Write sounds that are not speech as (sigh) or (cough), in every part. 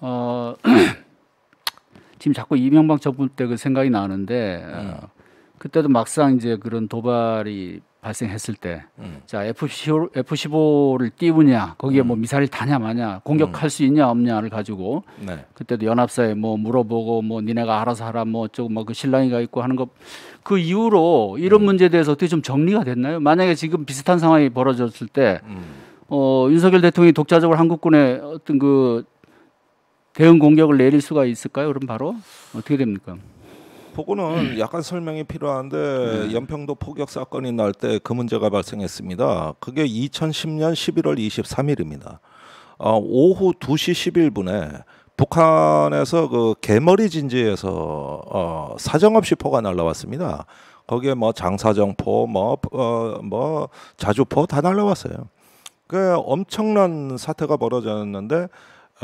어, (clears throat) 지금 자꾸 이명박 정부 때 그 생각이 나는데 음. 어, 네. 그때도 막상 이제 그런 도발이 발생했을 때, 음. 자 F-15, F-15를 띄우냐, 거기에 음. 뭐 미사일 다냐 마냐, 공격할 음. 수 있냐 없냐를 가지고 네. 그때도 연합사에 뭐 물어보고 뭐 니네가 알아서 하라 뭐 조금 뭐그 신랑이가 있고 하는 것 그 이후로 이런 음. 문제에 대해서 어떻게 좀 정리가 됐나요? 만약에 지금 비슷한 상황이 벌어졌을 때, 음. 어 윤석열 대통령이 독자적으로 한국군의 어떤 그 대응 공격을 내릴 수가 있을까요? 그럼 바로 어떻게 됩니까? 보고는 음. 약간 설명이 필요한데 네. 연평도 포격 사건이 날 때 그 문제가 발생했습니다. 그게 2010년 11월 23일입니다. 어, 아, 오후 2시 11분에 북한에서 그 개머리 진지에서 어, 사정없이 포가 날라왔습니다. 거기에 뭐 장사정포, 뭐 어, 뭐 자주포 다 날라왔어요. 그 엄청난 사태가 벌어졌는데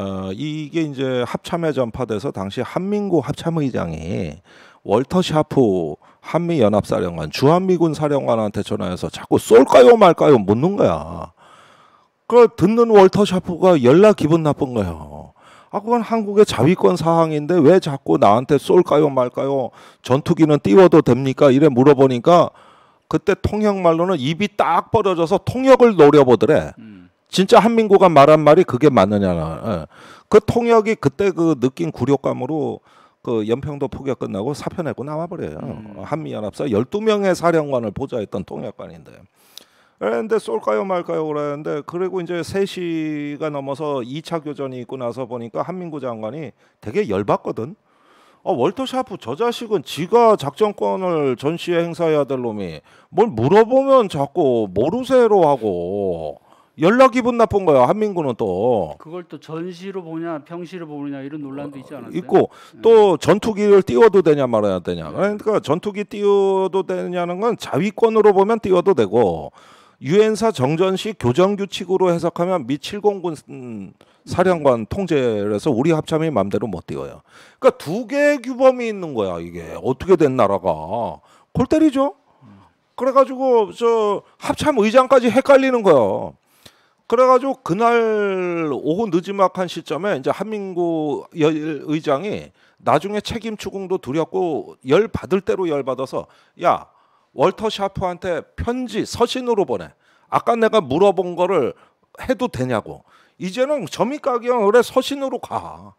어, 이게 이제 합참에 전파돼서 당시 한민구 합참의장이 월터 샤프 한미 연합사령관 주한미군 사령관한테 전화해서 자꾸 쏠까요 말까요 묻는 거야. 그걸 듣는 월터 샤프가 열나 기분 나쁜 거예요. 아 그건 한국의 자위권 사항인데 왜 자꾸 나한테 쏠까요 말까요 전투기는 띄워도 됩니까 이래 물어보니까 그때 통역 말로는 입이 딱 벌어져서 통역을 노려보더래. 음. 진짜 한민고가 말한 말이 그게 맞느냐. 예. 그 통역이 그때 그 느낀 굴욕감으로 그 연평도 포격 끝나고 사표 내고 나와버려요. 음. 한미연합사 12명의 사령관을 보좌했던 통역관인데. 그런데 쏠까요 말까요 그랬는데 그리고 이제 3시가 넘어서 2차 교전이 있고 나서 보니까 한민구 장관이 되게 열받거든. 어, 월터 샤프 저 자식은 지가 작전권을 전시에 행사해야 될 놈이 뭘 물어보면 자꾸 모르쇠로 하고 연락 기분 나쁜 거야 한민구는 또 그걸 또 전시로 보냐 평시로 보느냐 이런 논란도 있지 않았어요? 있고 네. 또 전투기를 띄워도 되냐 말아야 되냐 네. 그러니까, 그러니까 전투기 띄워도 되냐는 건 자위권으로 보면 띄워도 되고 유엔사 정전 시 교정 규칙으로 해석하면 미 7공군 사령관 통제를 해서 우리 합참이 맘대로 못 띄워요. 그러니까 두 개의 규범이 있는 거야 이게 어떻게 된 나라가 골 때리죠. 그래가지고 저 합참 의장까지 헷갈리는 거야. 그래가지고 그날 오후 늦지막한 시점에 이제 한민구 의장이 나중에 책임 추궁도 두렵고 열 받을 대로 열 받아서 야 월터 샤프한테 편지 서신으로 보내. 아까 내가 물어본 거를 해도 되냐고. 이제는 점입가격을 서신으로 가.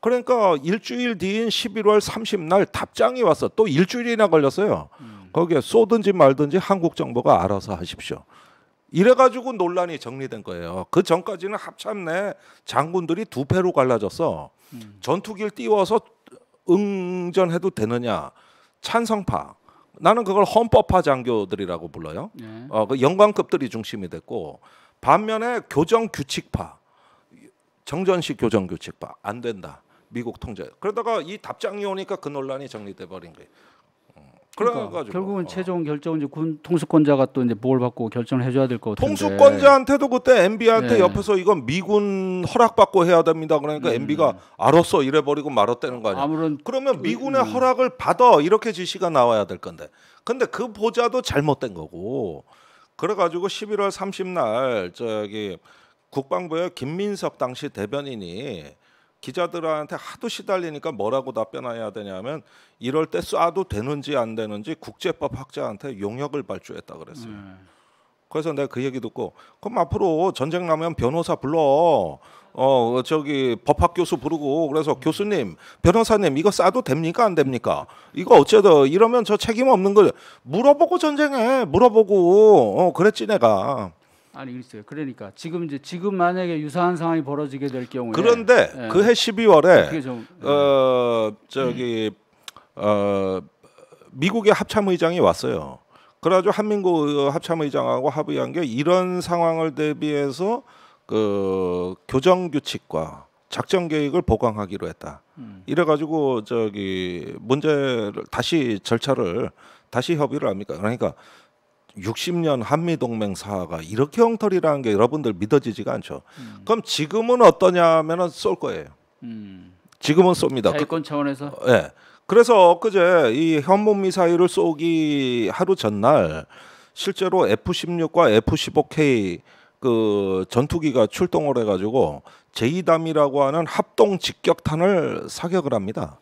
그러니까 일주일 뒤인 11월 30날 답장이 와서 또 일주일이나 걸렸어요. 음. 거기에 쏘든지 말든지 한국 정부가 알아서 하십시오. 이래가지고 논란이 정리된 거예요. 그 전까지는 합참내 장군들이 두 패로 갈라져서 음. 전투기를 띄워서 응전해도 되느냐 찬성파 나는 그걸 헌법파 장교들이라고 불러요. 네. 어, 그 영광급들이 중심이 됐고 반면에 교정 규칙파 정전식 교정 규칙파 안 된다 미국 통제. 그러다가 이 답장이 오니까 그 논란이 정리돼 버린 거예요. 그러니까 그래가지고. 결국은 어. 최종 결정은 이제 군 통수권자가 또 이제 뭘 받고 결정을 해줘야 될 거 같은데 통수권자한테도 그때 MB한테 네. 옆에서 이건 미군 허락받고 해야 됩니다. 그러니까 음. MB가 알았어 이래버리고 말았다는 거 아니야. 아무런 그러면 그 미군의 음. 허락을 받아 이렇게 지시가 나와야 될 건데 근데 그보좌도 잘못된 거고 그래가지고 11월 30날 저기 국방부의 김민석 당시 대변인이 기자들한테 하도 시달리니까 뭐라고 답변해야 되냐면 이럴 때 쏴도 되는지 안 되는지 국제법 학자한테 용역을 발주했다 그랬어요. 음. 그래서 내가 그 얘기 듣고 그럼 앞으로 전쟁 나면 변호사 불러 어 저기 법학 교수 부르고 그래서 교수님 변호사님 이거 싸도 됩니까 안 됩니까 이거 어째도 이러면 저 책임 없는 걸 물어보고 전쟁해 물어보고 어 그랬지 내가 아니 있어요. 그러니까 지금 이제 지금 만약에 유사한 상황이 벌어지게 될 경우에 그런데 예. 그해 12월에 좀, 예. 어 저기 어 미국의 합참의장이 왔어요. 그래가지고 한민국 합참의장하고 합의한 게 이런 상황을 대비해서 그 교정 규칙과 작전 계획을 보강하기로 했다. 음. 이래가지고 저기 문제를 다시 절차를 다시 협의를 합니까? 그러니까 60년 한미 동맹 사가 화 이렇게 엉터리라는 게 여러분들 믿어지지가 않죠. 음. 그럼 지금은 어떠냐면은 하쏠 거예요. 음. 지금은 쏩니다. 그 자권 차원에서. 예. 네. 그래서 엊그제 이현문 미사일을 쏘기 하루 전날 실제로 F-16과 F-15K 그 전투기가 출동을 해가지고 제2담이라고 하는 합동 직격탄을 사격을 합니다.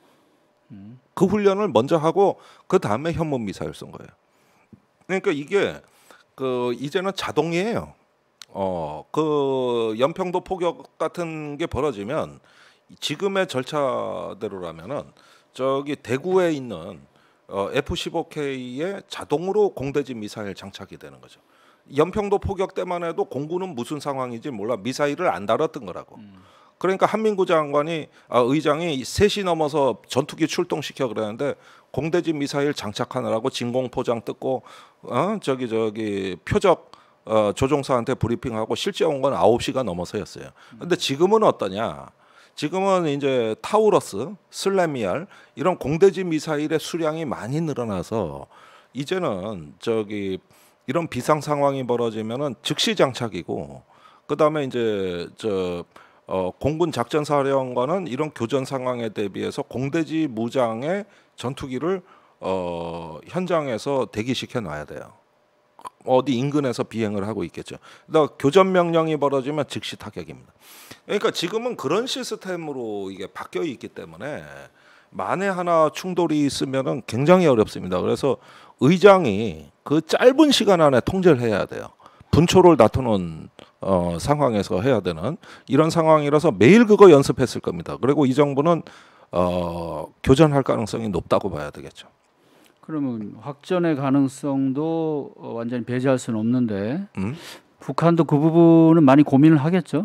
음. 그 훈련을 먼저 하고 그 다음에 현문 미사일 쏜 거예요. 그러니까 이게 그 이제는 자동이에요. 어, 그 연평도 포격 같은 게 벌어지면 지금의 절차대로라면은 저기 대구에 있는 어, F-15K에 자동으로 공대지 미사일 장착이 되는 거죠. 연평도 포격 때만 해도 공군은 무슨 상황인지 몰라 미사일을 안 달았던 거라고. 음. 그러니까 한민구 장관이 아, 의장이 셋이 넘어서 전투기 출동시켜 그러는데 공대지 미사일 장착하느라고 진공포장 뜯고 어? 저기 저기 표적 어, 조종사한테 브리핑하고 실제 온 건 아홉 시가 넘어서였어요. 근데 지금은 어떠냐? 지금은 이제 타우러스, 슬레미알 이런 공대지 미사일의 수량이 많이 늘어나서 이제는 저기 이런 비상 상황이 벌어지면은 즉시 장착이고 그다음에 이제 저 어, 공군 작전사령관은 이런 교전 상황에 대비해서 공대지 무장의 전투기를 어, 현장에서 대기시켜 놔야 돼요. 어디 인근에서 비행을 하고 있겠죠. 그러니까 교전 명령이 벌어지면 즉시 타격입니다. 그러니까 지금은 그런 시스템으로 이게 바뀌어 있기 때문에 만에 하나 충돌이 있으면은 굉장히 어렵습니다. 그래서 의장이 그 짧은 시간 안에 통제를 해야 돼요. 분초를 다투는 어, 상황에서 해야 되는 이런 상황이라서 매일 그거 연습했을 겁니다. 그리고 이 정부는 어, 교전할 가능성이 높다고 봐야 되겠죠. 그러면 확전의 가능성도 어, 완전히 배제할 수는 없는데 음? 북한도 그 부분은 많이 고민을 하겠죠.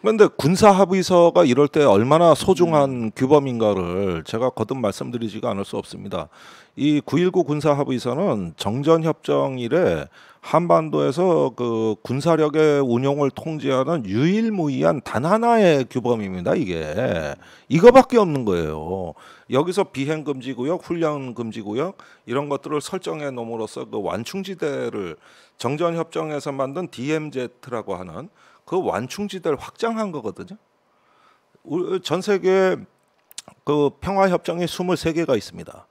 그런데 군사 합의서가 이럴 때 얼마나 소중한 음. 규범인가를 제가 거듭 말씀드리지가 않을 수 없습니다. 이 9.19 군사 합의서는 정전 협정 이래 한반도에서 그 군사력의 운용을 통제하는 유일무이한 단 하나의 규범입니다. 이게 이거밖에 없는 거예요. 여기서 비행 금지 구역, 훈련 금지 구역 이런 것들을 설정해 놓음으로써 그 완충지대를 정전 협정에서 만든 DMZ라고 하는 그 완충지대를 확장한 거거든요. 전 세계 그 평화 협정이 23개가 있습니다.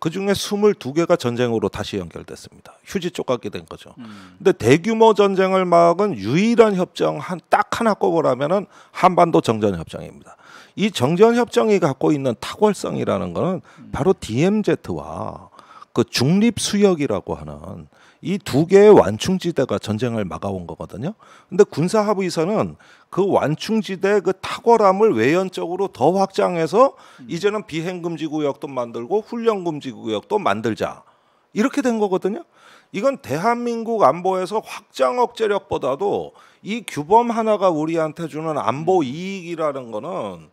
그 중에 22개가 전쟁으로 다시 연결됐습니다. 휴지 조각이 된 거죠. 음. 근데 대규모 전쟁을 막은 유일한 협정 한 딱 하나 꼽으라면은 한반도 정전 협정입니다. 이 정전 협정이 갖고 있는 탁월성이라는 거는 음. 바로 DMZ와 그 중립 수역이라고 하는 이두 개의 완충지대가 전쟁을 막아온 거거든요. 근데 군사 합의서는 그 완충지대 그 탁월함을 외연적으로 더 확장해서 음. 이제는 비행금지 구역도 만들고 훈련금지 구역도 만들자. 이렇게 된 거거든요. 이건 대한민국 안보에서 확장 억제력보다도 이 규범 하나가 우리한테 주는 안보 음. 이익이라는 거는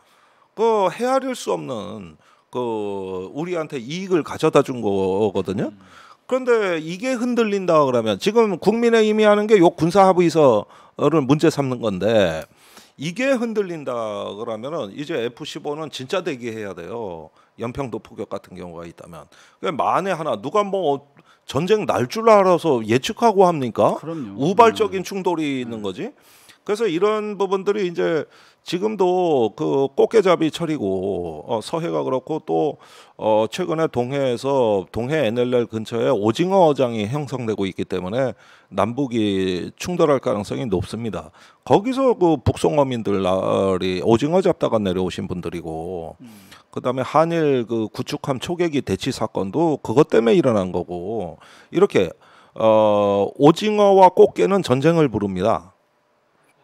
그 헤아릴 수 없는 그 우리한테 이익을 가져다 준 거거든요. 음. 그런데 이게 흔들린다 그러면 지금 국민의힘이 하는 게 요 군사 합의서를 문제 삼는 건데 이게 흔들린다 그러면은 이제 F-15는 진짜 대기해야 돼요. 연평도 폭격 같은 경우가 있다면 그러 만에 하나 누가 뭐 전쟁 날 줄 알아서 예측하고 합니까? 그럼요. 우발적인 음. 충돌이 네. 있는 거지. 그래서 이런 부분들이 이제 지금도 그 꽃게잡이 철이고 어, 서해가 그렇고 또 어, 최근에 동해에서 동해 NLL 근처에 오징어장이 형성되고 있기 때문에 남북이 충돌할 가능성이 높습니다. 거기서 그 북송어민들이 오징어 잡다가 내려오신 분들이고 그다음에 한일 그 구축함 초계기 대치 사건도 그것 때문에 일어난 거고 이렇게 어, 오징어와 꽃게는 전쟁을 부릅니다.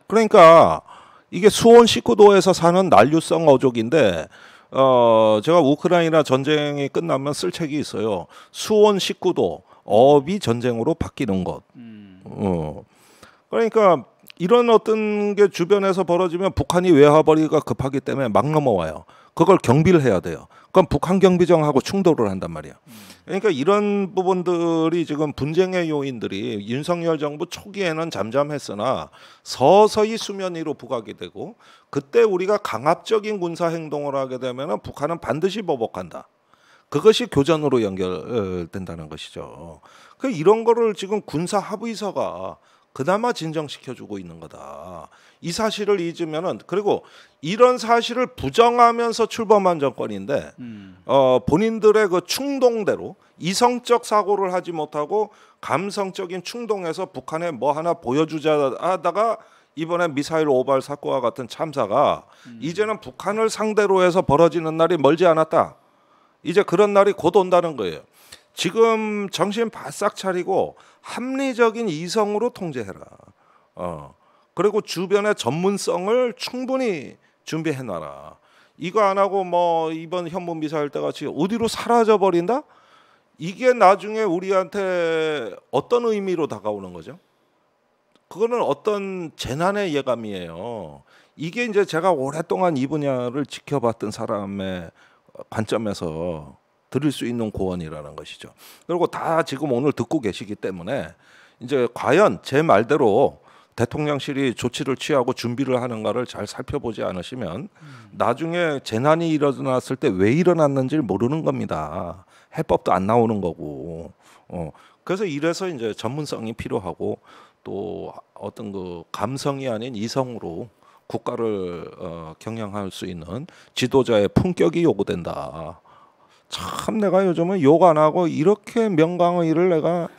그러니까 이게 수원 시코도에서 사는 난류성 어족인데 어 제가 우크라이나 전쟁이 끝나면 쓸 책이 있어요. 수원 19도 업이 전쟁으로 바뀌는 것. 음. 어. 그러니까 이런 어떤 게 주변에서 벌어지면 북한이 외화벌이가 급하기 때문에 막 넘어와요. 그걸 경비를 해야 돼요. 그럼 북한 경비정하고 충돌을 한단 말이야. 음. 그러니까 이런 부분들이 지금 분쟁의 요인들이 윤석열 정부 초기에는 잠잠했으나 서서히 수면 위로 부각이 되고 그때 우리가 강압적인 군사 행동을 하게 되면 북한은 반드시 보복한다. 그것이 교전으로 연결된다는 것이죠. 그 이런 거를 지금 군사 합의서가 그나마 진정시켜주고 있는 거다. 이 사실을 잊으면은 그리고 이런 사실을 부정하면서 출범한 정권인데 음. 어, 본인들의 그 충동대로 이성적 사고를 하지 못하고 감성적인 충동에서 북한에 뭐 하나 보여주자 하다가 이번에 미사일 오발 사고와 같은 참사가 음. 이제는 북한을 상대로 해서 벌어지는 날이 멀지 않았다. 이제 그런 날이 곧 온다는 거예요. 지금 정신 바싹 차리고 합리적인 이성으로 통제해라. 어. 그리고 주변의 전문성을 충분히 준비해 놔라. 이거 안 하고 뭐 이번 현무 미사일 때 같이 어디로 사라져 버린다? 이게 나중에 우리한테 어떤 의미로 다가오는 거죠? 그거는 어떤 재난의 예감이에요. 이게 이제 제가 오랫동안 이 분야를 지켜봤던 사람의 관점에서 드릴 수 있는 고언이라는 것이죠. 그리고 다 지금 오늘 듣고 계시기 때문에 이제 과연 제 말대로 대통령실이 조치를 취하고 준비를 하는가를 잘 살펴보지 않으시면 나중에 재난이 일어났을 때 왜 일어났는지 모르는 겁니다. 해법도 안 나오는 거고. 어. 그래서 이래서 이제 전문성이 필요하고 또 어떤 그 감성이 아닌 이성으로 국가를 어, 경영할 수 있는 지도자의 품격이 요구된다. 참 내가 요즘은 욕 안 하고 이렇게 명강의를 내가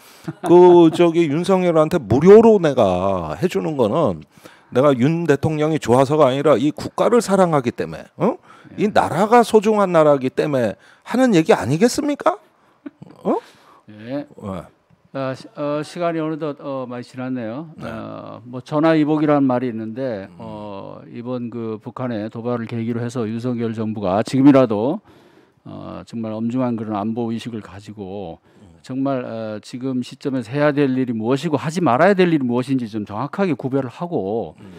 그 (laughs) 저기 윤석열한테 무료로 내가 해주는 거는 내가 윤 대통령이 좋아서가 아니라 이 국가를 사랑하기 때문에 어? 이 예. 나라가 소중한 나라기 때문에 하는 얘기 아니겠습니까? 어? 예. 어. 시, 어, 시간이 어느덧 어, 많이 지났네요. 네. 어, 뭐 전화 이복이라는 말이 있는데 음. 어, 이번 그 북한의 도발을 계기로 해서 윤석열 정부가 지금이라도 어, 정말 엄중한 그런 안보 의식을 가지고 정말 어, 지금 시점에서 해야 될 일이 무엇이고 하지 말아야 될 일이 무엇인지 좀 정확하게 구별을 하고 음.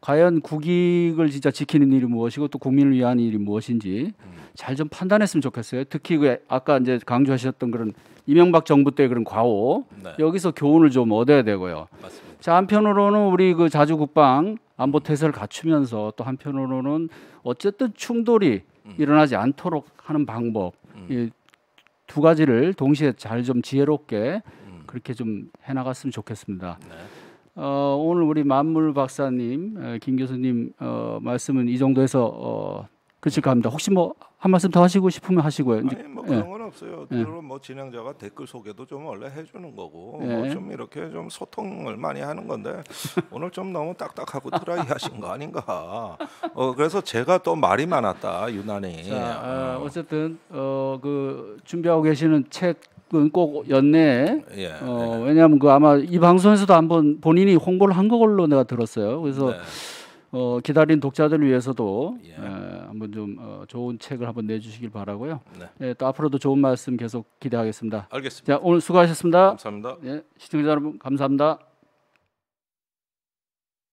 과연 국익을 진짜 지키는 일이 무엇이고 또 국민을 위한 일이 무엇인지 음. 잘좀 판단했으면 좋겠어요. 특히 그 아까 이제 강조하셨던 그런 이명박 정부 때 그런 과오 네. 여기서 교훈을 좀 얻어야 되고요. 맞습니다. 자 한편으로는 우리 그 자주 국방 안보 태세를 갖추면서 또 한편으로는 어쨌든 충돌이 음. 일어나지 않도록 하는 방법 음. 이두 가지를 동시에 잘 좀 지혜롭게 음. 그렇게 좀 해나갔으면 좋겠습니다. 네. 어, 오늘 우리 만물 박사님, 김 교수님 어, 말씀은 이 정도에서 어, 그렇실까 합니다. 혹시 뭐 한 말씀 더 하시고 싶으면 하시고요. 아니 뭐 그런 예. 건 없어요. 주로 예. 뭐 진행자가 댓글 소개도 좀 원래 해주는 거고 뭐 예. 뭐좀 이렇게 좀 소통을 많이 하는 건데 오늘 좀 너무 딱딱하고 트라이하신 거 아닌가. 어 그래서 제가 또 말이 많았다 유난히. 자, 아, 어, 쨌든 어 그 준비하고 계시는 책꼭 연내에 예, 어, 예. 왜냐하면 그 아마 이 방송에서도 한번 본인이 홍보를 한 걸로 내가 들었어요. 그래서. 네. 어, 기다린 독자들을 위해서도 예. 에, 예, 한번 좀 어, 좋은 책을 한번 내주시길 바라고요. 네. 예, 또 앞으로도 좋은 말씀 계속 기대하겠습니다. 알겠습니다. 자, 오늘 수고하셨습니다. 감사합니다. 예, 시청자 여러분 감사합니다.